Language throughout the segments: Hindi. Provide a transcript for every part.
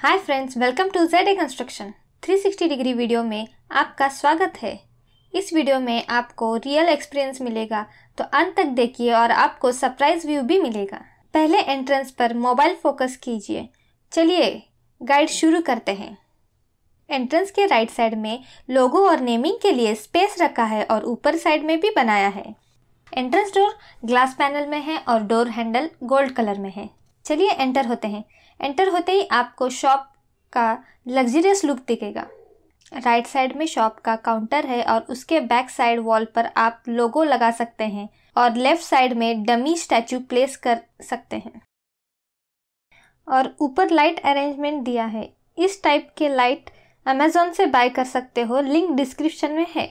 hi friends welcome to Z A construction 360 degree video में आपका स्वागत है इस वीडियो में आपको रियल एक्सपीरियंस मिलेगा तो अंत तक देखिए और आपको सरप्राइज व्यू भी मिलेगा पहले एंट्रेंस पर मोबाइल फोकस कीजिए चलिए गाइड शुरू करते हैं एंट्रेंस के राइट साइड में लोगो और नेमिंग के लिए स्पेस रखा है और ऊपर साइड में भी बनाया है एंट्रेंस डोर ग्लास पैनल में है और डोर हैंडल गोल्ड कलर में है चलिए एंटर होते हैं एंटर होते ही आपको शॉप का लग्जरियस लुक दिखेगा राइट साइड में शॉप का काउंटर है और उसके बैक साइड वॉल पर आप लोगो लगा सकते हैं और लेफ्ट साइड में डमी स्टैचू प्लेस कर सकते हैं और ऊपर लाइट अरेंजमेंट दिया है इस टाइप के लाइट अमेजोन से बाय कर सकते हो लिंक डिस्क्रिप्शन में है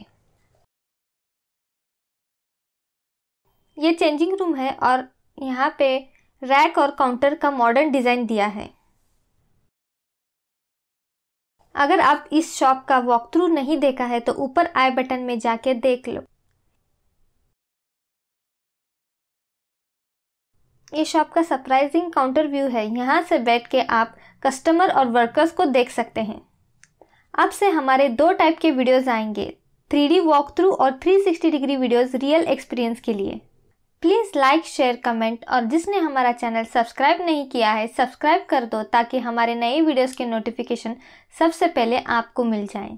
ये चेंजिंग रूम है और यहाँ पे रैक और काउंटर का मॉडर्न डिज़ाइन दिया है अगर आप इस शॉप का वॉक थ्रू नहीं देखा है तो ऊपर आई बटन में जाके देख लो ये शॉप का सरप्राइजिंग काउंटर व्यू है यहाँ से बैठ के आप कस्टमर और वर्कर्स को देख सकते हैं अब से हमारे दो टाइप के वीडियोस आएंगे थ्री डी वॉक थ्रू और 360 डिग्री वीडियोस रियल एक्सपीरियंस के लिए प्लीज़ लाइक शेयर कमेंट और जिसने हमारा चैनल सब्सक्राइब नहीं किया है सब्सक्राइब कर दो ताकि हमारे नए वीडियोस के नोटिफिकेशन सबसे पहले आपको मिल जाए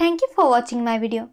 thank you for watching my video